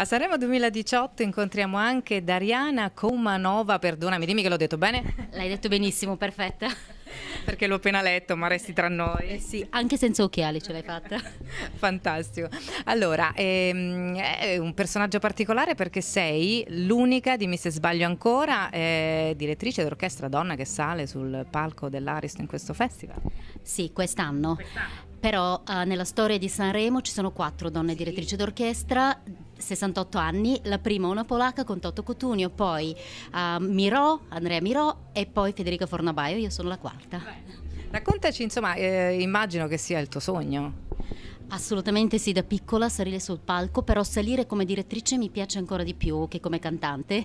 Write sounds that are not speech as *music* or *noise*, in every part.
A Sanremo 2018 incontriamo anche Dariana Comanova, perdonami, dimmi che l'ho detto bene? L'hai detto benissimo, perfetta. Perché l'ho appena letto, ma resti tra noi. Eh sì, anche senza occhiali ce l'hai fatta. *laughs* Fantastico. Allora, ehm, è un personaggio particolare perché sei l'unica di Mi se sbaglio ancora, eh, direttrice d'orchestra donna che sale sul palco dell'Aristo in questo festival. Sì, quest'anno. Quest'anno. Però eh, nella storia di Sanremo ci sono quattro donne sì. direttrici d'orchestra 68 anni, la prima una polacca con Toto Cotunio, poi uh, Mirò, Andrea Mirò e poi Federica Fornabaio, io sono la quarta. Beh. Raccontaci, insomma, eh, immagino che sia il tuo sogno. Assolutamente sì, da piccola salire sul palco, però salire come direttrice mi piace ancora di più che come cantante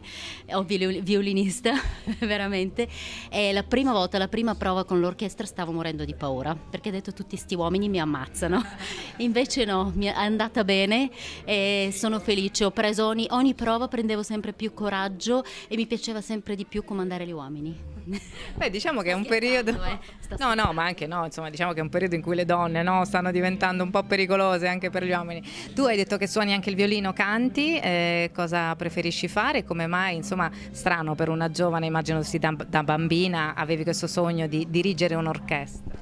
o violinista, *laughs* veramente. E la prima volta, la prima prova con l'orchestra stavo morendo di paura, perché ho detto tutti questi uomini mi ammazzano. *laughs* Invece no, mi è andata bene e sono felice, ho preso ogni, ogni prova, prendevo sempre più coraggio e mi piaceva sempre di più comandare gli uomini. *laughs* Beh, diciamo che è un periodo... Eh, no, no, ma anche no, insomma, diciamo che è un periodo in cui le donne no, stanno diventando un po' pericolose anche per gli uomini. Tu hai detto che suoni anche il violino, canti, eh, cosa preferisci fare? Come mai, insomma, strano per una giovane, immagino sì, da, da bambina avevi questo sogno di dirigere un'orchestra?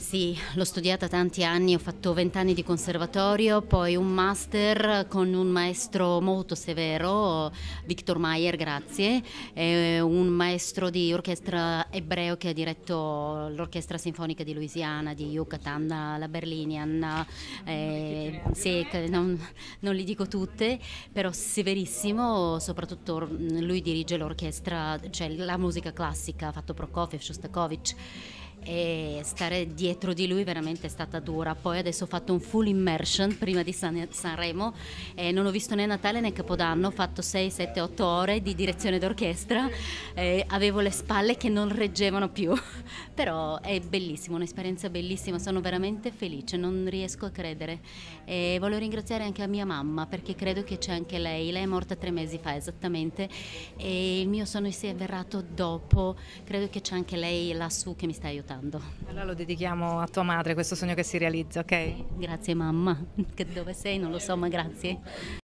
Sì, l'ho studiata tanti anni, ho fatto vent'anni di conservatorio, poi un master con un maestro molto severo, Victor Mayer, grazie, un maestro di orchestra ebreo che ha diretto l'Orchestra Sinfonica di Louisiana, di Yucatan, la Berlinian, eh, sì, non, non li dico tutte, però severissimo, soprattutto lui dirige l'orchestra, cioè la musica classica, ha fatto Prokofiev, Shostakovich e stare dietro di lui veramente è stata dura. Poi adesso ho fatto un full immersion prima di San Sanremo e non ho visto né Natale né Capodanno, ho fatto 6, 7, 8 ore di direzione d'orchestra, e avevo le spalle che non reggevano più, *laughs* però è bellissimo, un'esperienza bellissima, sono veramente felice, non riesco a credere. E voglio ringraziare anche a mia mamma perché credo che c'è anche lei, lei è morta tre mesi fa esattamente e il mio sonno si è avverato dopo, credo che c'è anche lei lassù che mi sta aiutando ascoltando. Allora lo dedichiamo a tua madre, questo sogno che si realizza, ok? Eh, grazie mamma, *laughs* che dove sei non lo so, ma grazie.